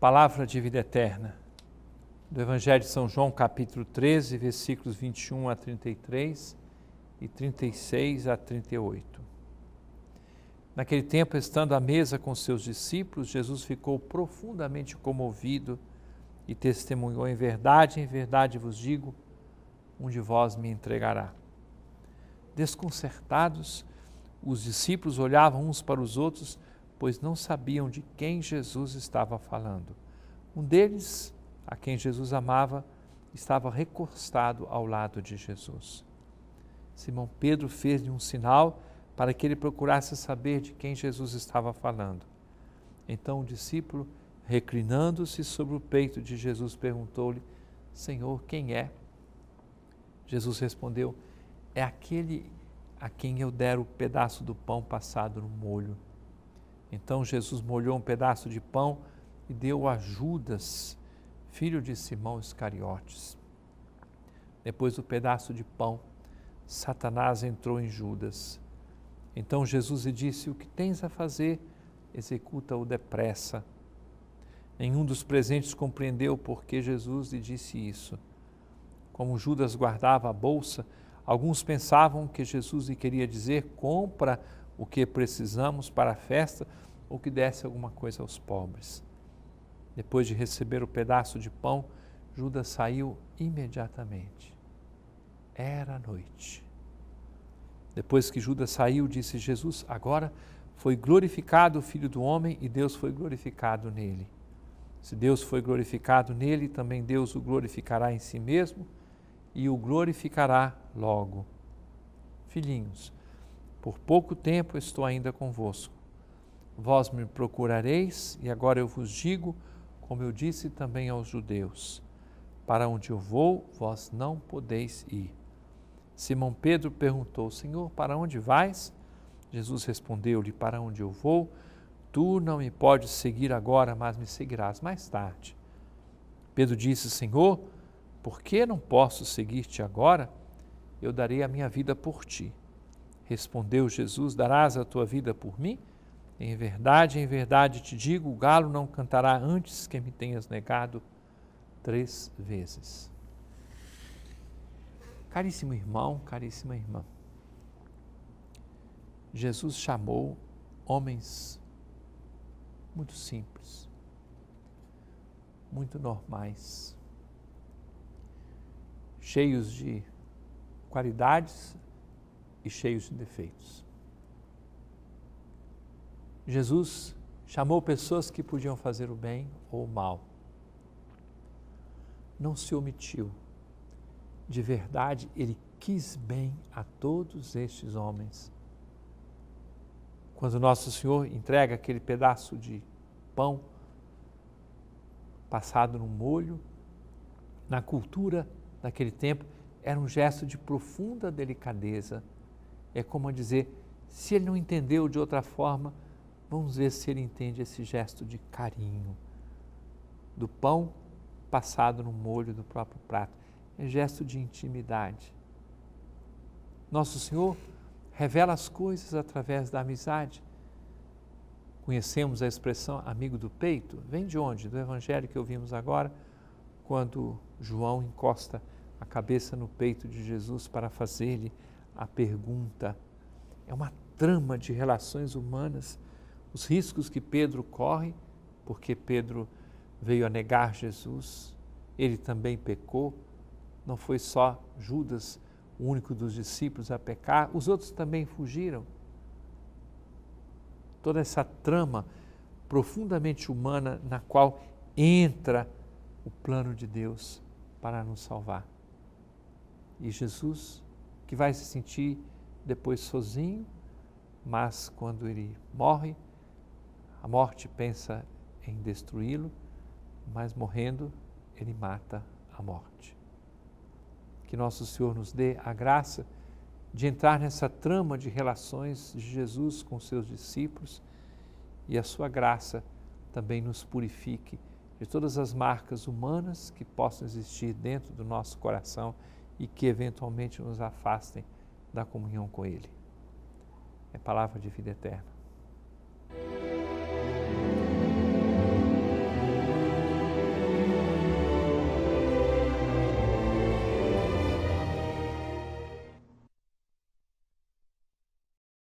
palavra de vida eterna. Do Evangelho de São João, capítulo 13, versículos 21 a 33 e 36 a 38. Naquele tempo, estando à mesa com seus discípulos, Jesus ficou profundamente comovido e testemunhou: Em verdade, em verdade vos digo, um de vós me entregará. Desconcertados, os discípulos olhavam uns para os outros pois não sabiam de quem Jesus estava falando. Um deles, a quem Jesus amava, estava recostado ao lado de Jesus. Simão Pedro fez-lhe um sinal para que ele procurasse saber de quem Jesus estava falando. Então o discípulo, reclinando-se sobre o peito de Jesus, perguntou-lhe: Senhor, quem é? Jesus respondeu: É aquele a quem eu der o pedaço do pão passado no molho. Então Jesus molhou um pedaço de pão e deu a Judas, filho de Simão Iscariotes. Depois do pedaço de pão, Satanás entrou em Judas. Então Jesus lhe disse: O que tens a fazer? Executa-o depressa. Nenhum dos presentes compreendeu por que Jesus lhe disse isso. Como Judas guardava a bolsa, alguns pensavam que Jesus lhe queria dizer: Compra o que precisamos para a festa ou que desse alguma coisa aos pobres. Depois de receber o pedaço de pão, Judas saiu imediatamente. Era noite. Depois que Judas saiu, disse Jesus: Agora foi glorificado o Filho do Homem e Deus foi glorificado nele. Se Deus foi glorificado nele, também Deus o glorificará em si mesmo e o glorificará logo. Filhinhos, por pouco tempo estou ainda convosco. Vós me procurareis, e agora eu vos digo, como eu disse também aos judeus: Para onde eu vou, vós não podeis ir. Simão Pedro perguntou: Senhor, para onde vais? Jesus respondeu-lhe: Para onde eu vou, tu não me podes seguir agora, mas me seguirás mais tarde. Pedro disse: Senhor, por que não posso seguir-te agora? Eu darei a minha vida por ti. Respondeu Jesus: Darás a tua vida por mim? Em verdade, em verdade te digo: o galo não cantará antes que me tenhas negado três vezes. Caríssimo irmão, caríssima irmã, Jesus chamou homens muito simples, muito normais, cheios de qualidades e cheios de defeitos. Jesus chamou pessoas que podiam fazer o bem ou o mal. Não se omitiu. De verdade, ele quis bem a todos estes homens. Quando Nosso Senhor entrega aquele pedaço de pão passado no molho, na cultura daquele tempo, era um gesto de profunda delicadeza é como a dizer: se ele não entendeu de outra forma, vamos ver se ele entende esse gesto de carinho. Do pão passado no molho do próprio prato. É gesto de intimidade. Nosso Senhor revela as coisas através da amizade. Conhecemos a expressão amigo do peito? Vem de onde? Do evangelho que ouvimos agora, quando João encosta a cabeça no peito de Jesus para fazer-lhe a pergunta. É uma trama de relações humanas, os riscos que Pedro corre, porque Pedro veio a negar Jesus, ele também pecou. Não foi só Judas, o único dos discípulos a pecar, os outros também fugiram. Toda essa trama profundamente humana na qual entra o plano de Deus para nos salvar. E Jesus que vai se sentir depois sozinho, mas quando ele morre, a morte pensa em destruí-lo, mas morrendo, ele mata a morte. Que Nosso Senhor nos dê a graça de entrar nessa trama de relações de Jesus com seus discípulos e a sua graça também nos purifique de todas as marcas humanas que possam existir dentro do nosso coração e que eventualmente nos afastem da comunhão com Ele. É palavra de vida eterna.